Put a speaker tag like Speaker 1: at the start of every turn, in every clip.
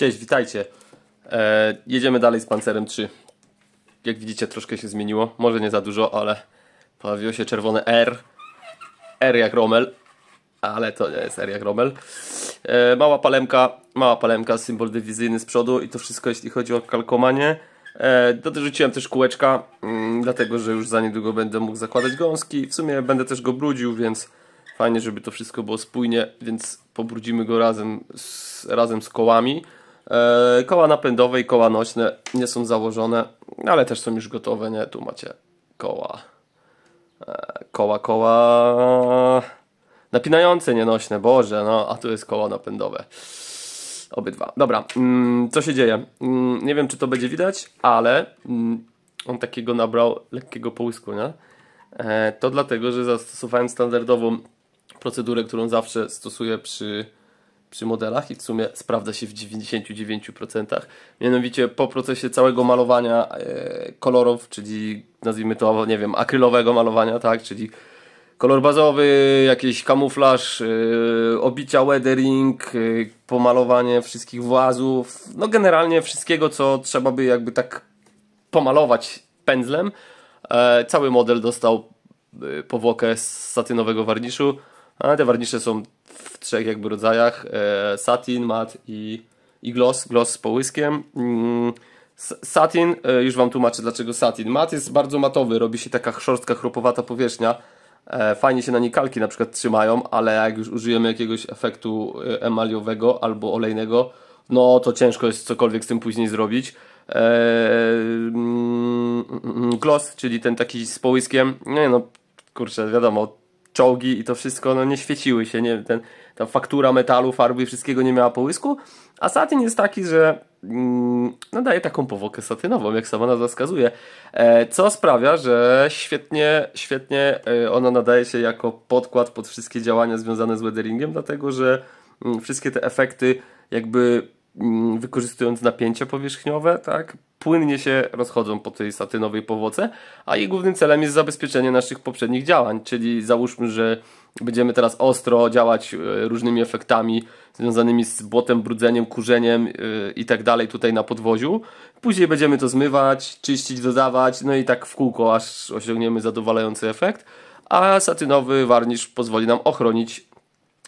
Speaker 1: Cześć, witajcie. E, jedziemy dalej z Pancerem 3. Jak widzicie, troszkę się zmieniło. Może nie za dużo, ale pojawiło się czerwone R. R jak Rommel. Ale to nie jest R jak Rommel. E, mała palemka, mała palemka, symbol dywizyjny z przodu i to wszystko jeśli chodzi o kalkomanie. E, dorzuciłem też kółeczka, mm, dlatego że już za niedługo będę mógł zakładać gąski. W sumie będę też go brudził, więc fajnie, żeby to wszystko było spójnie, więc pobrudzimy go razem z, razem z kołami. E, koła napędowe i koła nośne nie są założone, ale też są już gotowe, nie? Tu macie koła. E, koła, koła napinające, nie nośne, boże, no, a tu jest koło napędowe. Obydwa. Dobra, mm, co się dzieje? Mm, nie wiem, czy to będzie widać, ale mm, on takiego nabrał lekkiego połysku, nie? E, to dlatego, że zastosowałem standardową procedurę, którą zawsze stosuję przy przy modelach i w sumie sprawdza się w 99%. Mianowicie po procesie całego malowania e, kolorów, czyli nazwijmy to, nie wiem, akrylowego malowania, tak, czyli kolor bazowy, jakiś kamuflaż, e, obicia weathering, e, pomalowanie wszystkich włazów, no generalnie wszystkiego, co trzeba by jakby tak pomalować pędzlem. E, cały model dostał powłokę z satynowego warniszu. A te warnisze są w trzech jakby rodzajach. E, satin, mat i, i gloss. Gloss z połyskiem. Mm, satin, e, już Wam tłumaczę dlaczego satin. Mat jest bardzo matowy, robi się taka szorstka, chropowata powierzchnia. E, fajnie się na niej kalki na przykład trzymają, ale jak już użyjemy jakiegoś efektu emaliowego albo olejnego, no to ciężko jest cokolwiek z tym później zrobić. Mm, mm, gloss, czyli ten taki z połyskiem, nie no, kurczę, wiadomo, czołgi i to wszystko no, nie świeciły się, nie, ten, ta faktura metalu, farby i wszystkiego nie miała połysku, a satyn jest taki, że nadaje mm, no, daje taką powokę satynową, jak sama nazwa wskazuje, e, co sprawia, że świetnie, świetnie e, ona nadaje się jako podkład pod wszystkie działania związane z weatheringiem, dlatego że mm, wszystkie te efekty jakby Mm, wykorzystując napięcia powierzchniowe, tak, płynnie się rozchodzą po tej satynowej powłoce, a jej głównym celem jest zabezpieczenie naszych poprzednich działań, czyli załóżmy, że będziemy teraz ostro działać e, różnymi efektami związanymi z błotem, brudzeniem, kurzeniem e, i tak dalej tutaj na podwoziu. Później będziemy to zmywać, czyścić, dodawać, no i tak w kółko, aż osiągniemy zadowalający efekt, a satynowy warnisz pozwoli nam ochronić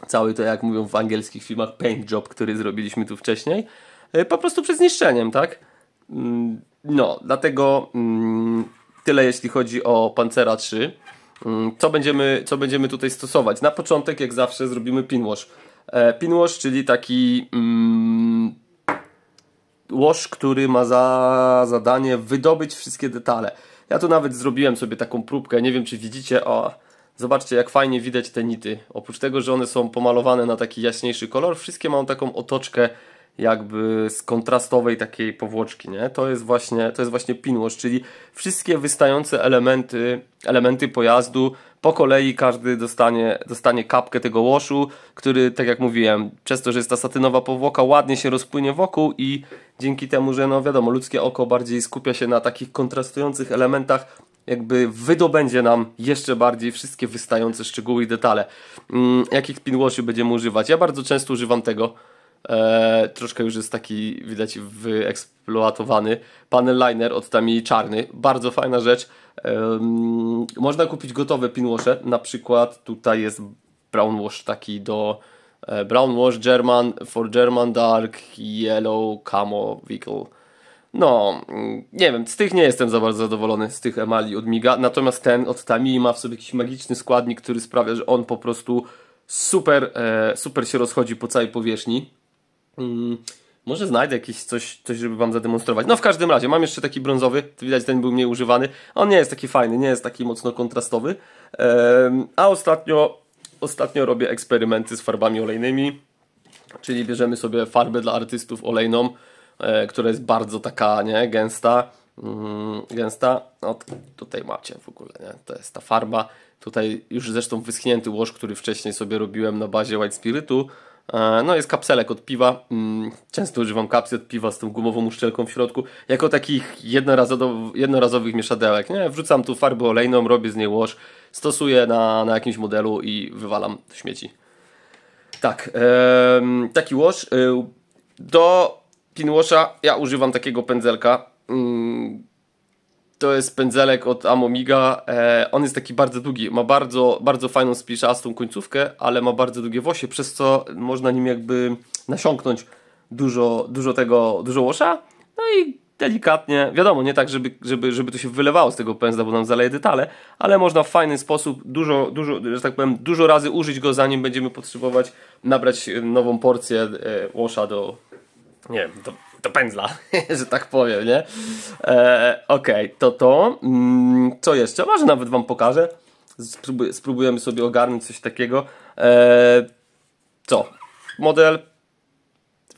Speaker 1: cały to, jak mówią w angielskich filmach, paint job, który zrobiliśmy tu wcześniej, y, po prostu przed zniszczeniem, tak? Mm, no, dlatego mm, tyle jeśli chodzi o Pancera 3. Mm, co będziemy, co będziemy tutaj stosować? Na początek, jak zawsze, zrobimy pinwash. E, pinwash, czyli taki mm, który ma za zadanie wydobyć wszystkie detale. Ja tu nawet zrobiłem sobie taką próbkę, nie wiem czy widzicie, o, Zobaczcie, jak fajnie widać te nity. Oprócz tego, że one są pomalowane na taki jaśniejszy kolor, wszystkie mają taką otoczkę jakby z kontrastowej takiej powłoczki, nie? To jest właśnie, to jest właśnie pinwash, czyli wszystkie wystające elementy, elementy pojazdu po kolei każdy dostanie, dostanie kapkę tego łoszu, który, tak jak mówiłem, przez to, że jest ta satynowa powłoka, ładnie się rozpłynie wokół i dzięki temu, że no wiadomo, ludzkie oko bardziej skupia się na takich kontrastujących elementach, jakby wydobędzie nam jeszcze bardziej wszystkie wystające szczegóły i detale. Mm, jakich pinwashów będziemy używać? Ja bardzo często używam tego. Eee, troszkę już jest taki, widać, wyeksploatowany panel liner od Tami czarny. Bardzo fajna rzecz. Eee, można kupić gotowe pinwasze. Na przykład tutaj jest brownwash taki do e, brownwash German for German Dark Yellow Camo Vehicle no, nie wiem, z tych nie jestem za bardzo zadowolony, z tych emali od Miga, natomiast ten od Tamii ma w sobie jakiś magiczny składnik, który sprawia, że on po prostu super, e, super się rozchodzi po całej powierzchni. Mm, może znajdę jakieś coś, coś, żeby wam zademonstrować. No w każdym razie, mam jeszcze taki brązowy, widać ten był mniej używany. On nie jest taki fajny, nie jest taki mocno kontrastowy. A ostatnio, ostatnio robię eksperymenty z farbami olejnymi, czyli bierzemy sobie farbę dla artystów olejną, E, która jest bardzo taka, nie, gęsta, mm, gęsta, no tutaj macie w ogóle, nie, to jest ta farba, tutaj już zresztą wyschnięty łoż, który wcześniej sobie robiłem na bazie White Spiritu, e, no jest kapselek od piwa, mm, często używam kapsy od piwa z tą gumową uszczelką w środku, jako takich jednorazowych, mieszadełek, nie, wrzucam tu farbę olejną, robię z niej łoż, stosuję na, na jakimś modelu i wywalam śmieci. Tak, taki łoż y, do pinwasha, ja używam takiego pędzelka. Mm, to jest pędzelek od Amomiga. E, on jest taki bardzo długi. Ma bardzo, bardzo fajną spiszastą końcówkę, ale ma bardzo długie włosie, przez co można nim jakby nasiąknąć dużo, dużo tego, dużo łosza. No i delikatnie, wiadomo, nie tak, żeby, żeby, żeby to się wylewało z tego pędzla, bo nam zaleje detale, ale można w fajny sposób, dużo, dużo, że tak powiem, dużo razy użyć go, zanim będziemy potrzebować nabrać nową porcję łosza e, do, nie wiem, do, do pędzla, że tak powiem, nie? E, Okej, okay, to to. Mm, co jeszcze? Może nawet Wam pokażę. Spróbuj, spróbujemy sobie ogarnąć coś takiego. E, co? Model,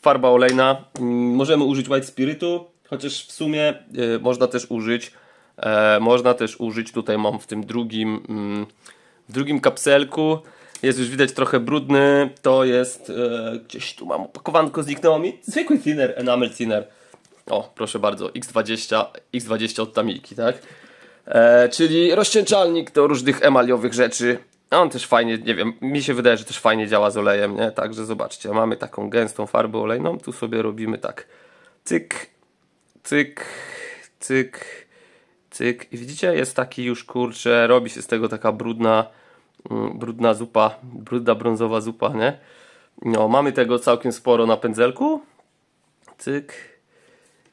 Speaker 1: farba olejna. Mm, możemy użyć White Spiritu, chociaż w sumie e, można też użyć e, można też użyć, tutaj mam w tym drugim mm, w drugim kapselku jest już widać trochę brudny. To jest... E, gdzieś tu mam opakowanko, zniknęło mi. Zwykły thinner, enamel thinner. O, proszę bardzo, X20, X20 od Tamilki, tak? E, czyli rozcieńczalnik do różnych emaliowych rzeczy. A no, on też fajnie, nie wiem, mi się wydaje, że też fajnie działa z olejem, nie? Także zobaczcie, mamy taką gęstą farbę olejną, tu sobie robimy tak. Cyk, cyk, cyk, cyk. I widzicie, jest taki już, kurczę, robi się z tego taka brudna Mm, brudna zupa, brudna brązowa zupa, nie? No, mamy tego całkiem sporo na pędzelku. Cyk.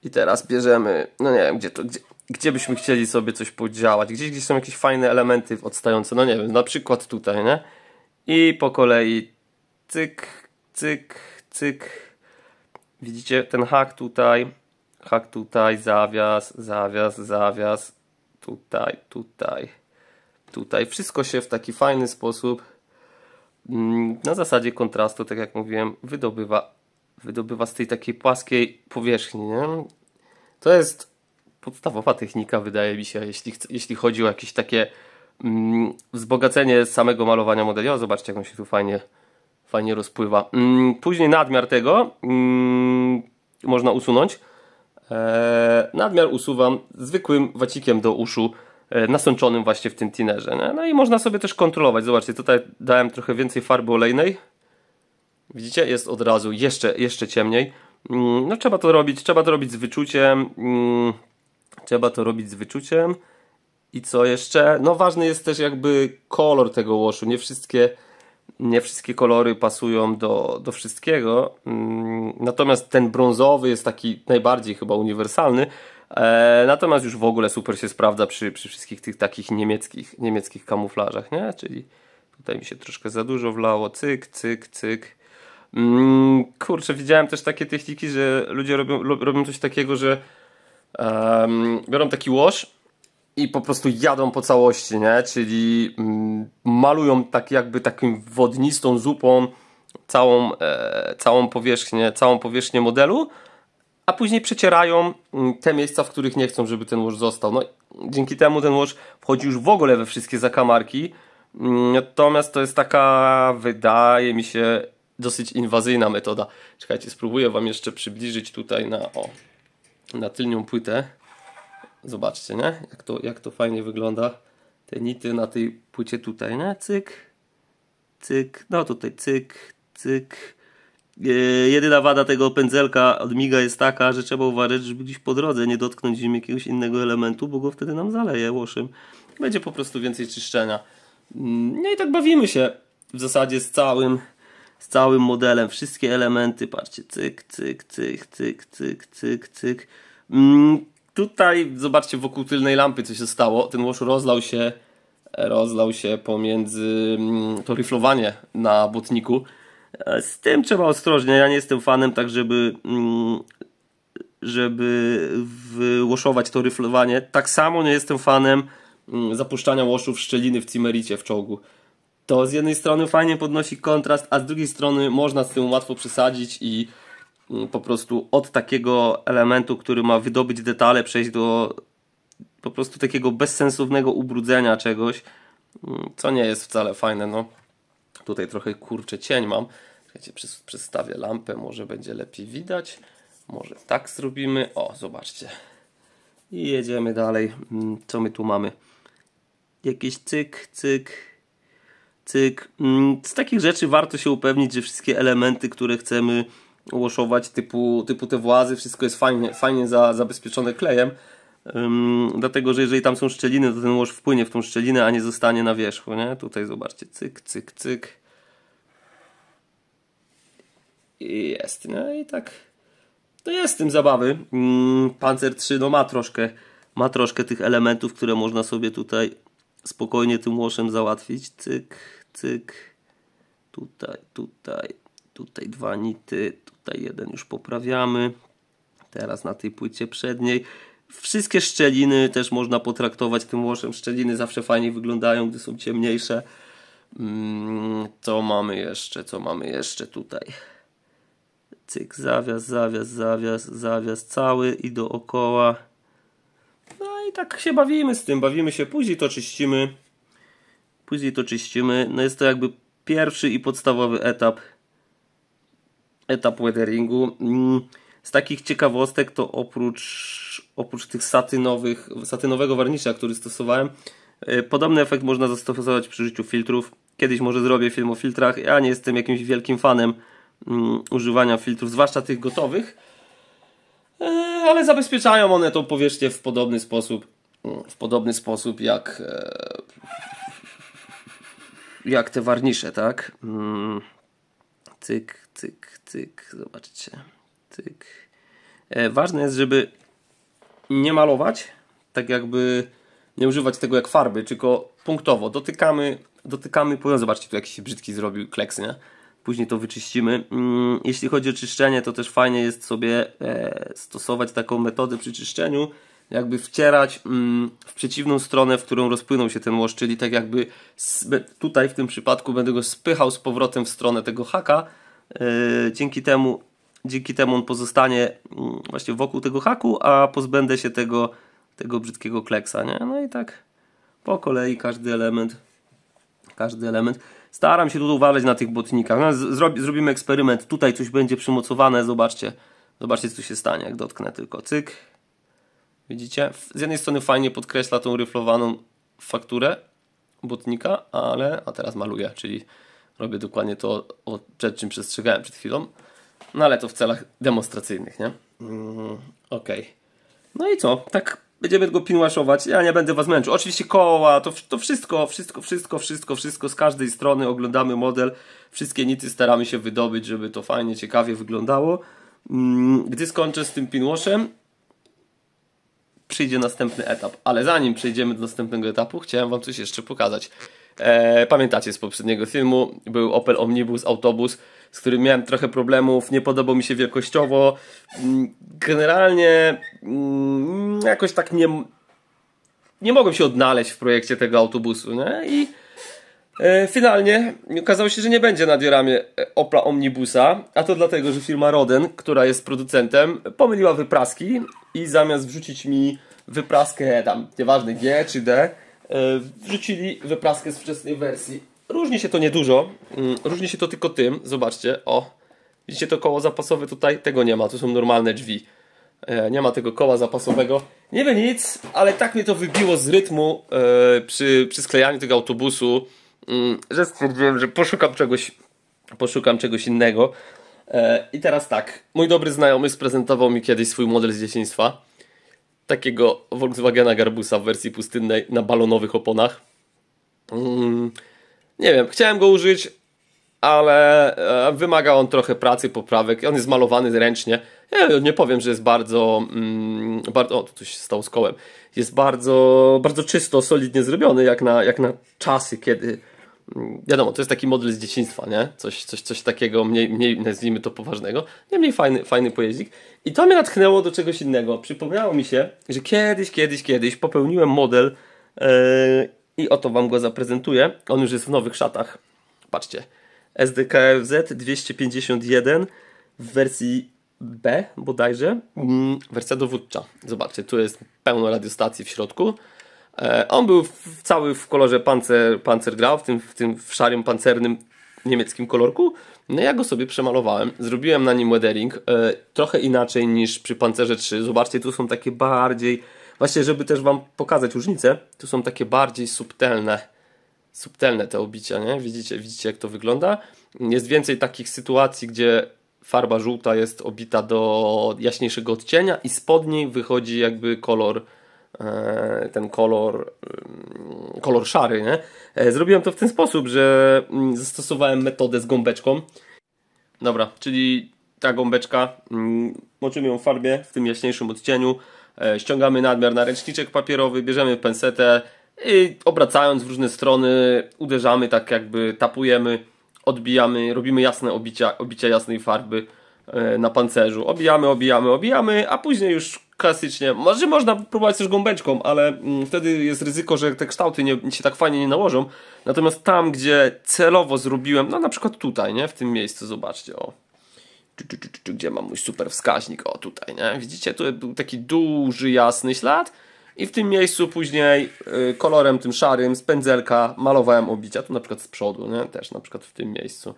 Speaker 1: I teraz bierzemy, no nie wiem, gdzie to, gdzie, gdzie byśmy chcieli sobie coś podziałać. Gdzieś, gdzieś są jakieś fajne elementy odstające, no nie wiem, na przykład tutaj, nie? I po kolei cyk, cyk, cyk. Widzicie ten hak tutaj, hak tutaj, zawias, zawias, zawias, tutaj, tutaj tutaj wszystko się w taki fajny sposób mm, na zasadzie kontrastu, tak jak mówiłem, wydobywa, wydobywa z tej takiej płaskiej powierzchni. Nie? To jest podstawowa technika, wydaje mi się, jeśli, jeśli chodzi o jakieś takie mm, wzbogacenie samego malowania modeli. O, zobaczcie, jak on się tu fajnie, fajnie rozpływa. Mm, później nadmiar tego mm, można usunąć. Eee, nadmiar usuwam zwykłym wacikiem do uszu. E, nasączonym właśnie w tym tinerze. Nie? No i można sobie też kontrolować. Zobaczcie, tutaj dałem trochę więcej farby olejnej. Widzicie? Jest od razu jeszcze, jeszcze ciemniej. Mm, no trzeba to robić, trzeba to robić z wyczuciem. Mm, trzeba to robić z wyczuciem. I co jeszcze? No ważny jest też jakby kolor tego łoszu. Nie wszystkie, nie wszystkie kolory pasują do, do wszystkiego. Mm, natomiast ten brązowy jest taki najbardziej chyba uniwersalny. E, natomiast już w ogóle super się sprawdza przy, przy wszystkich tych takich niemieckich, niemieckich kamuflażach, nie? Czyli tutaj mi się troszkę za dużo wlało, cyk, cyk, cyk. Mm, kurczę, widziałem też takie techniki, że ludzie robią, robią coś takiego, że um, biorą taki łoż i po prostu jadą po całości, nie? Czyli mm, malują tak jakby takim wodnistą zupą całą, e, całą powierzchnię, całą powierzchnię modelu a później przecierają mm, te miejsca, w których nie chcą, żeby ten łoż został. No, dzięki temu ten łoż wchodzi już w ogóle we wszystkie zakamarki. Mm, natomiast to jest taka, wydaje mi się, dosyć inwazyjna metoda. Czekajcie, spróbuję Wam jeszcze przybliżyć tutaj na, o, na tylnią płytę. Zobaczcie, nie? Jak to, jak to fajnie wygląda. Te nity na tej płycie tutaj, nie? Cyk, cyk, no tutaj cyk, cyk, E, jedyna wada tego pędzelka od miga jest taka, że trzeba uważać, żeby gdzieś po drodze nie dotknąć nim jakiegoś innego elementu, bo go wtedy nam zaleje łoszem. Będzie po prostu więcej czyszczenia. Mm, no i tak bawimy się w zasadzie z całym, z całym modelem. Wszystkie elementy, patrzcie, cyk, cyk, cyk, cyk, cyk, cyk, cyk. Mm, tutaj zobaczcie wokół tylnej lampy co się stało. Ten łosz rozlał się, rozlał się pomiędzy mm, to riflowanie na botniku. Z tym trzeba ostrożnie. Ja nie jestem fanem, tak żeby mm, żeby wyłoszować to ryflowanie. Tak samo nie jestem fanem mm, zapuszczania łoszów szczeliny w cimericie w czołgu. To z jednej strony fajnie podnosi kontrast, a z drugiej strony można z tym łatwo przesadzić i mm, po prostu od takiego elementu, który ma wydobyć detale, przejść do po prostu takiego bezsensownego ubrudzenia czegoś, co nie jest wcale fajne. No. Tutaj trochę kurczę cień mam. Czekajcie, przestawię lampę, może będzie lepiej widać. Może tak zrobimy. O, zobaczcie. I jedziemy dalej. Mm, co my tu mamy? Jakiś cyk, cyk, cyk. Mm, z takich rzeczy warto się upewnić, że wszystkie elementy, które chcemy łoszować, typu, typu te włazy, wszystko jest fajnie, fajnie za, zabezpieczone klejem. Um, dlatego, że jeżeli tam są szczeliny, to ten łoż wpłynie w tą szczelinę, a nie zostanie na wierzchu, nie? Tutaj zobaczcie, cyk, cyk, cyk. I jest, no i tak. To jest tym zabawy. Panzer 3 no ma troszkę, ma troszkę tych elementów, które można sobie tutaj spokojnie tym łoszem załatwić. Cyk, cyk. Tutaj, tutaj, tutaj dwa nity, tutaj jeden już poprawiamy. Teraz na tej płycie przedniej. Wszystkie szczeliny też można potraktować tym łoszem. Szczeliny zawsze fajnie wyglądają, gdy są ciemniejsze. Mm, co mamy jeszcze? Co mamy jeszcze tutaj? Cyk, zawias, zawias, zawias, zawias cały i dookoła. No i tak się bawimy z tym. Bawimy się, później to czyścimy. Później to czyścimy. No jest to jakby pierwszy i podstawowy etap etap weatheringu. Mm, z takich ciekawostek to oprócz, oprócz tych satynowych, satynowego warnisza, który stosowałem, y, podobny efekt można zastosować przy użyciu filtrów. Kiedyś może zrobię film o filtrach. Ja nie jestem jakimś wielkim fanem mm, używania filtrów, zwłaszcza tych gotowych, y, ale zabezpieczają one tą powierzchnię w podobny sposób, w podobny sposób jak, e, jak te warnisze, tak? tyk mm. cyk, cyk, cyk, zobaczcie. Tyk. E, ważne jest, żeby nie malować, tak jakby nie używać tego jak farby, tylko punktowo dotykamy, dotykamy Zobaczcie, tu jakiś brzydki zrobił kleks, nie? Później to wyczyścimy. Mm, jeśli chodzi o czyszczenie, to też fajnie jest sobie e, stosować taką metodę przy czyszczeniu, jakby wcierać mm, w przeciwną stronę, w którą rozpłynął się ten łosz, czyli tak jakby tutaj w tym przypadku będę go spychał z powrotem w stronę tego haka. E, dzięki temu Dzięki temu on pozostanie mm, właśnie wokół tego haku, a pozbędę się tego, tego brzydkiego kleksa. Nie? No i tak po kolei każdy element, każdy element. Staram się tutaj uważać na tych botnikach. No, zrobimy eksperyment. Tutaj coś będzie przymocowane. Zobaczcie. Zobaczcie, co się stanie, jak dotknę tylko cyk. Widzicie? Z jednej strony fajnie podkreśla tą ryflowaną fakturę botnika, ale... A teraz maluję, czyli robię dokładnie to, o, przed czym przestrzegałem przed chwilą. No ale to w celach demonstracyjnych, nie? Mm, Okej. Okay. No i co? Tak będziemy go pinwaszować. Ja nie będę was męczył. Oczywiście koła, to, to wszystko, wszystko, wszystko, wszystko, wszystko z każdej strony oglądamy model. Wszystkie nity staramy się wydobyć, żeby to fajnie, ciekawie wyglądało. Mm, gdy skończę z tym pinwashem, przyjdzie następny etap. Ale zanim przejdziemy do następnego etapu, chciałem wam coś jeszcze pokazać. E, pamiętacie z poprzedniego filmu, był Opel Omnibus, autobus, z którym miałem trochę problemów, nie podobał mi się wielkościowo. Mm, generalnie mm, jakoś tak nie, nie mogłem się odnaleźć w projekcie tego autobusu. Nie? I e, finalnie okazało się, że nie będzie na dioramie e, Opla Omnibusa, a to dlatego, że firma Roden, która jest producentem, pomyliła wypraski i zamiast wrzucić mi wypraskę tam, nieważne G czy D, E, wrzucili wypraskę z wczesnej wersji. Różni się to niedużo, mm, różni się to tylko tym, zobaczcie, o, widzicie to koło zapasowe tutaj, tego nie ma, tu są normalne drzwi. E, nie ma tego koła zapasowego. Nie wie nic, ale tak mnie to wybiło z rytmu e, przy, przy sklejaniu tego autobusu, mm, że stwierdziłem, że poszukam czegoś, poszukam czegoś innego. I teraz tak, mój dobry znajomy sprezentował mi kiedyś swój model z dzieciństwa takiego Volkswagena Garbusa w wersji pustynnej na balonowych oponach. Mm, nie wiem, chciałem go użyć, ale e, wymaga on trochę pracy, poprawek. On jest malowany ręcznie. Ja nie powiem, że jest bardzo... Mm, bardzo o, tu coś stało z kołem. Jest bardzo, bardzo czysto, solidnie zrobiony, jak na, jak na czasy, kiedy wiadomo, to jest taki model z dzieciństwa, nie? Coś, coś, coś takiego, mniej, mniej nazwijmy to poważnego. Niemniej fajny, fajny pojeździk. I to mnie natchnęło do czegoś innego. Przypomniało mi się, że kiedyś, kiedyś, kiedyś popełniłem model yy, i oto Wam go zaprezentuję. On już jest w nowych szatach. Patrzcie. SDKFZ 251 w wersji B bodajże. Mm, wersja dowódcza. Zobaczcie, tu jest pełno radiostacji w środku. E, on był w, cały w kolorze pancer, grał w tym, w tym w szarym pancernym niemieckim kolorku. No ja go sobie przemalowałem, zrobiłem na nim weathering, e, trochę inaczej niż przy Pancerze 3. Zobaczcie, tu są takie bardziej, właśnie żeby też Wam pokazać różnicę, tu są takie bardziej subtelne, subtelne te obicia, nie? Widzicie, widzicie jak to wygląda? Jest więcej takich sytuacji, gdzie farba żółta jest obita do jaśniejszego odcienia i spod niej wychodzi jakby kolor E, ten kolor, mm, kolor szary, nie? E, zrobiłem to w ten sposób, że mm, zastosowałem metodę z gąbeczką. Dobra, czyli ta gąbeczka, mm, moczymy ją w farbie, w tym jaśniejszym odcieniu, e, ściągamy nadmiar na ręczniczek papierowy, bierzemy pensetę i obracając w różne strony uderzamy tak jakby, tapujemy, odbijamy, robimy jasne obicia, obicia jasnej farby na pancerzu. Obijamy, obijamy, obijamy, a później już Klasycznie. Może można próbować też gąbeczką, ale mm, wtedy jest ryzyko, że te kształty nie, się tak fajnie nie nałożą. Natomiast tam, gdzie celowo zrobiłem, no na przykład tutaj, nie? W tym miejscu, zobaczcie, o. Gdzie mam mój super wskaźnik? O, tutaj, nie? Widzicie, tu był taki duży, jasny ślad. I w tym miejscu później y, kolorem tym szarym z pędzelka malowałem obicia. Tu na przykład z przodu, nie? Też na przykład w tym miejscu.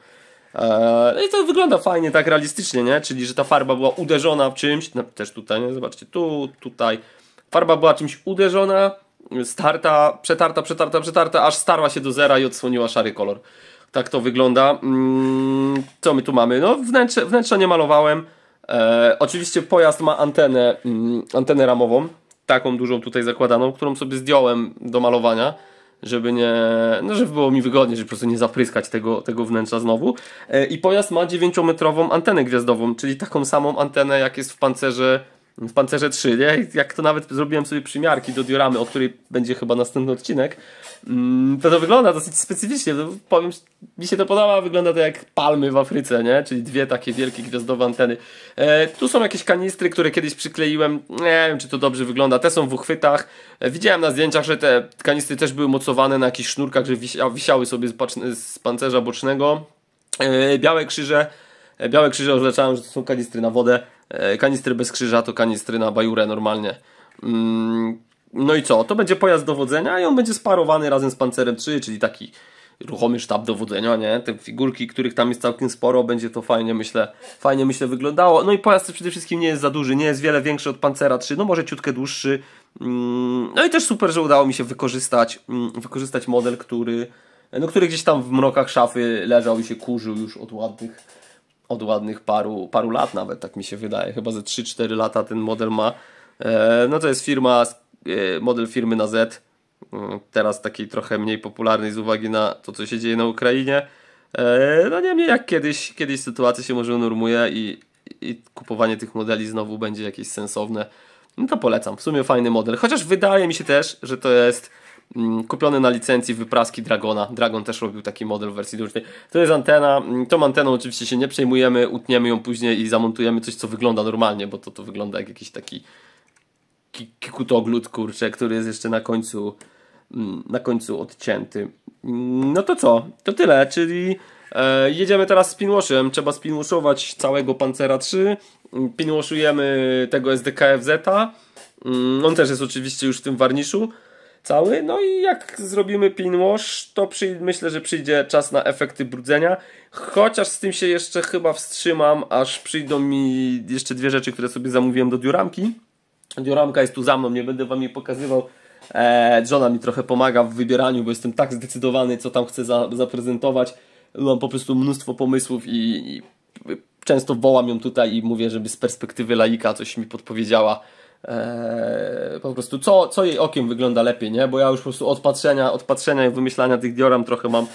Speaker 1: Eee, I to wygląda fajnie, tak realistycznie, nie? Czyli, że ta farba była uderzona w czymś, no, też tutaj, nie? zobaczcie, tu, tutaj. Farba była czymś uderzona, starta, przetarta, przetarta, przetarta, aż starła się do zera i odsłoniła szary kolor. Tak to wygląda. Mm, co my tu mamy? No, wnętrze, wnętrza nie malowałem. Eee, oczywiście pojazd ma antenę, mm, antenę ramową, taką dużą tutaj zakładaną, którą sobie zdjąłem do malowania żeby nie, no żeby było mi wygodnie, żeby po prostu nie zapryskać tego, tego wnętrza znowu. E, I pojazd ma 9-metrową antenę gwiazdową, czyli taką samą antenę, jak jest w pancerze w Pancerze 3, nie? Jak to nawet zrobiłem sobie przymiarki do dioramy, o której będzie chyba następny odcinek, mm, to to wygląda dosyć specyficznie. No, powiem, mi się to podoba, wygląda to jak palmy w Afryce, nie? Czyli dwie takie wielkie gwiazdowe anteny. E, tu są jakieś kanistry, które kiedyś przykleiłem. Nie wiem, czy to dobrze wygląda. Te są w uchwytach. E, widziałem na zdjęciach, że te kanistry też były mocowane na jakichś sznurkach, że wisia wisiały sobie z, z pancerza bocznego. E, białe krzyże. E, białe krzyże oznaczałem, że to są kanistry na wodę. E, kanistry bez krzyża to kanistry na bajurę normalnie. Mm, no i co? To będzie pojazd dowodzenia i on będzie sparowany razem z Pancerem 3, czyli taki ruchomy sztab dowodzenia, nie? Te figurki, których tam jest całkiem sporo, będzie to fajnie, myślę, fajnie, myślę, wyglądało. No i pojazd przede wszystkim nie jest za duży, nie jest wiele większy od Pancera 3, no może ciutkę dłuższy. Mm, no i też super, że udało mi się wykorzystać, mm, wykorzystać model, który, no, który gdzieś tam w mrokach szafy leżał i się kurzył już od ładnych od ładnych paru, paru lat nawet, tak mi się wydaje. Chyba ze 3-4 lata ten model ma. E, no to jest firma, e, model firmy na Z, e, teraz takiej trochę mniej popularnej z uwagi na to, co się dzieje na Ukrainie. No niemniej jak kiedyś, kiedyś sytuacja się może unormuje i, i kupowanie tych modeli znowu będzie jakieś sensowne, no to polecam. W sumie fajny model, chociaż wydaje mi się też, że to jest Mm, kupiony na licencji wypraski Dragona. Dragon też robił taki model w wersji dużej. To jest antena. Mm, tą anteną oczywiście się nie przejmujemy, utniemy ją później i zamontujemy coś, co wygląda normalnie, bo to, to wygląda jak jakiś taki kikutoglut, kurczę, który jest jeszcze na końcu mm, na końcu odcięty. No to co? To tyle, czyli e, jedziemy teraz z pinwashem. Trzeba spinwashować całego Pancera 3. Pinwashujemy tego SDKFZ-a. On też jest oczywiście już w tym warniszu cały. No i jak zrobimy pinwash, to przy, myślę, że przyjdzie czas na efekty brudzenia. Chociaż z tym się jeszcze chyba wstrzymam, aż przyjdą mi jeszcze dwie rzeczy, które sobie zamówiłem do dioramki. dioramka jest tu za mną, nie będę wam jej pokazywał. Eee, Johna mi trochę pomaga w wybieraniu, bo jestem tak zdecydowany, co tam chcę za, zaprezentować. Mam po prostu mnóstwo pomysłów i, i często wołam ją tutaj i mówię, żeby z perspektywy laika coś mi podpowiedziała Eee, po prostu co, co jej okiem wygląda lepiej, nie? Bo ja już po prostu od patrzenia, od patrzenia i wymyślania tych dioram trochę mam,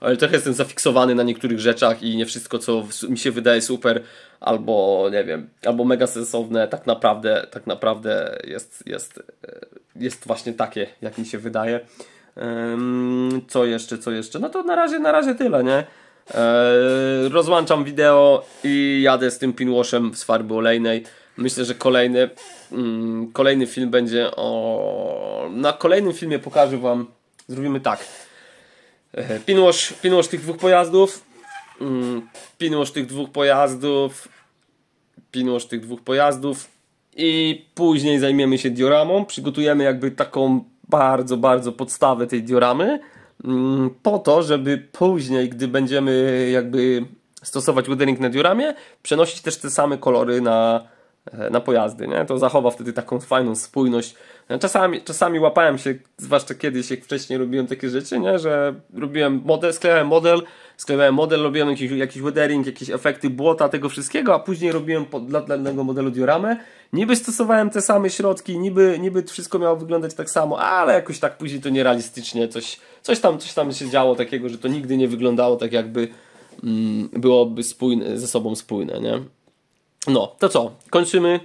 Speaker 1: ale trochę jestem zafiksowany na niektórych rzeczach i nie wszystko, co mi się wydaje super albo, nie wiem, albo mega sensowne, tak naprawdę, tak naprawdę jest, jest, e, jest właśnie takie, jak mi się wydaje. Ehm, co jeszcze, co jeszcze? No to na razie, na razie tyle, nie? Eee, rozłączam wideo i jadę z tym pinwashem z farby olejnej. Myślę, że kolejny, mm, kolejny film będzie o. Na kolejnym filmie pokażę Wam. Zrobimy tak. Pinłosz, e, pinłoż tych dwóch pojazdów. Mm, Pinłosz tych dwóch pojazdów. Pinłosz tych dwóch pojazdów. I później zajmiemy się dioramą. Przygotujemy jakby taką bardzo, bardzo podstawę tej dioramy. Mm, po to, żeby później, gdy będziemy jakby stosować weathering na dioramie, przenosić też te same kolory na, E, na pojazdy, nie? To zachowa wtedy taką fajną spójność. No, czasami, czasami łapałem się, zwłaszcza kiedyś, jak wcześniej robiłem takie rzeczy, nie? Że robiłem model, sklejałem model, sklejałem model, robiłem jakiś, jakiś weathering, jakieś efekty błota, tego wszystkiego, a później robiłem pod, dla danego modelu dioramę. Niby stosowałem te same środki, niby, niby wszystko miało wyglądać tak samo, ale jakoś tak później to nierealistycznie, coś, coś, tam, coś tam się działo takiego, że to nigdy nie wyglądało tak jakby mm, byłoby spójne, ze sobą spójne, nie? No, to co? Kończymy.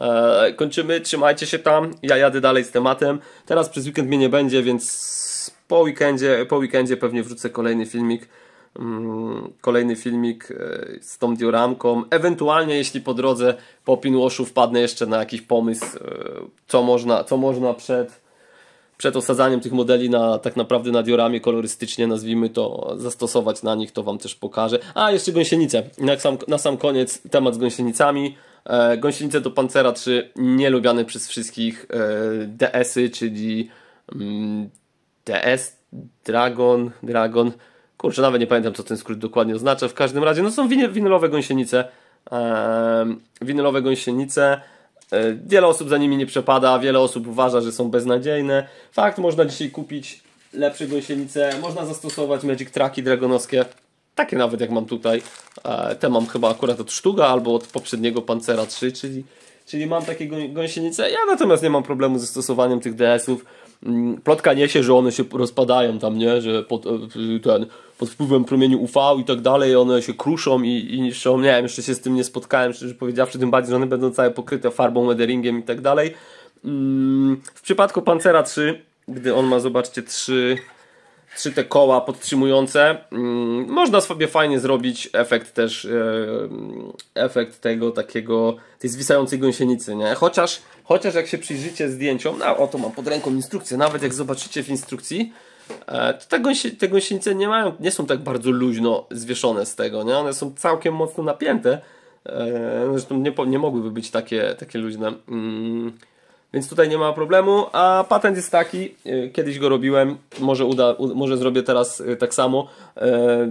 Speaker 1: Eee, kończymy, trzymajcie się tam. Ja jadę dalej z tematem. Teraz przez weekend mnie nie będzie, więc po weekendzie, po weekendzie pewnie wrzucę kolejny filmik. Mm, kolejny filmik e, z tą dioramką. Ewentualnie, jeśli po drodze po pinwashu wpadnę jeszcze na jakiś pomysł, e, co można, co można przed przed osadzaniem tych modeli na, tak naprawdę na dioramie kolorystycznie, nazwijmy to, zastosować na nich, to Wam też pokażę. A, jeszcze gąsienice. Na sam, na sam koniec temat z gąsienicami. E, gąsienice do Pancera 3, nielubiane przez wszystkich e, DS-y, czyli mm, DS, Dragon, Dragon. Kurczę, nawet nie pamiętam, co ten skrót dokładnie oznacza. W każdym razie, no są winylowe gąsienice. E, winylowe gąsienice E, wiele osób za nimi nie przepada, wiele osób uważa, że są beznadziejne. Fakt, można dzisiaj kupić lepsze gąsienice, można zastosować Magic Traki dragonowskie, takie nawet jak mam tutaj. E, te mam chyba akurat od Sztuga albo od poprzedniego Pancera 3, czyli, czyli mam takie gąsienice. Ja natomiast nie mam problemu ze stosowaniem tych DS-ów. Mm, plotka niesie, że one się rozpadają tam, nie? Że pod, e, ten, pod wpływem promieni UV i tak dalej one się kruszą i, i niszczą. Nie wiem, jeszcze się z tym nie spotkałem, szczerze powiedziawszy, tym bardziej, że one będą całe pokryte farbą, weatheringiem i tak dalej. Mm, w przypadku Pancera 3, gdy on ma, zobaczcie, trzy trzy te koła podtrzymujące. Mm, można sobie fajnie zrobić efekt też, e, efekt tego takiego, tej zwisającej gąsienicy, nie? Chociaż Chociaż jak się przyjrzycie zdjęciom, no oto mam pod ręką instrukcję, nawet jak zobaczycie w instrukcji, e, to te, gąsie, te gąsienice nie mają, nie są tak bardzo luźno zwieszone z tego, nie? One są całkiem mocno napięte, e, zresztą nie, nie mogłyby być takie, takie luźne. Mm. Więc tutaj nie ma problemu, a patent jest taki, y, kiedyś go robiłem, może, uda, może zrobię teraz y, tak samo. Y,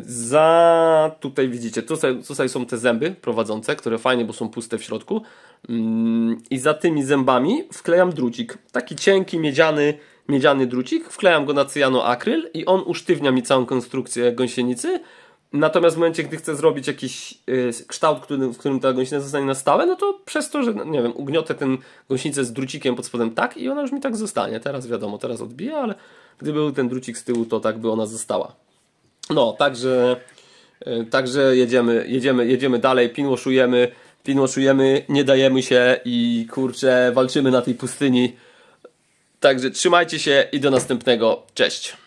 Speaker 1: za, tutaj widzicie, tutaj, tutaj są te zęby prowadzące, które fajnie, bo są puste w środku. Mm, I za tymi zębami wklejam drucik, taki cienki, miedziany, miedziany drucik, wklejam go na cyjanoakryl i on usztywnia mi całą konstrukcję gąsienicy Natomiast w momencie, gdy chcę zrobić jakiś yy, kształt, który, w którym ta gąsienica zostanie na stałe, no to przez to, że, no, nie wiem, ugniotę tę gąsienicę z drucikiem pod spodem tak i ona już mi tak zostanie. Teraz wiadomo, teraz odbija, ale gdyby był ten drucik z tyłu, to tak by ona została. No, także, yy, także jedziemy, jedziemy, jedziemy dalej, pinłoszujemy, pinłoszujemy, nie dajemy się i kurczę, walczymy na tej pustyni. Także trzymajcie się i do następnego. Cześć!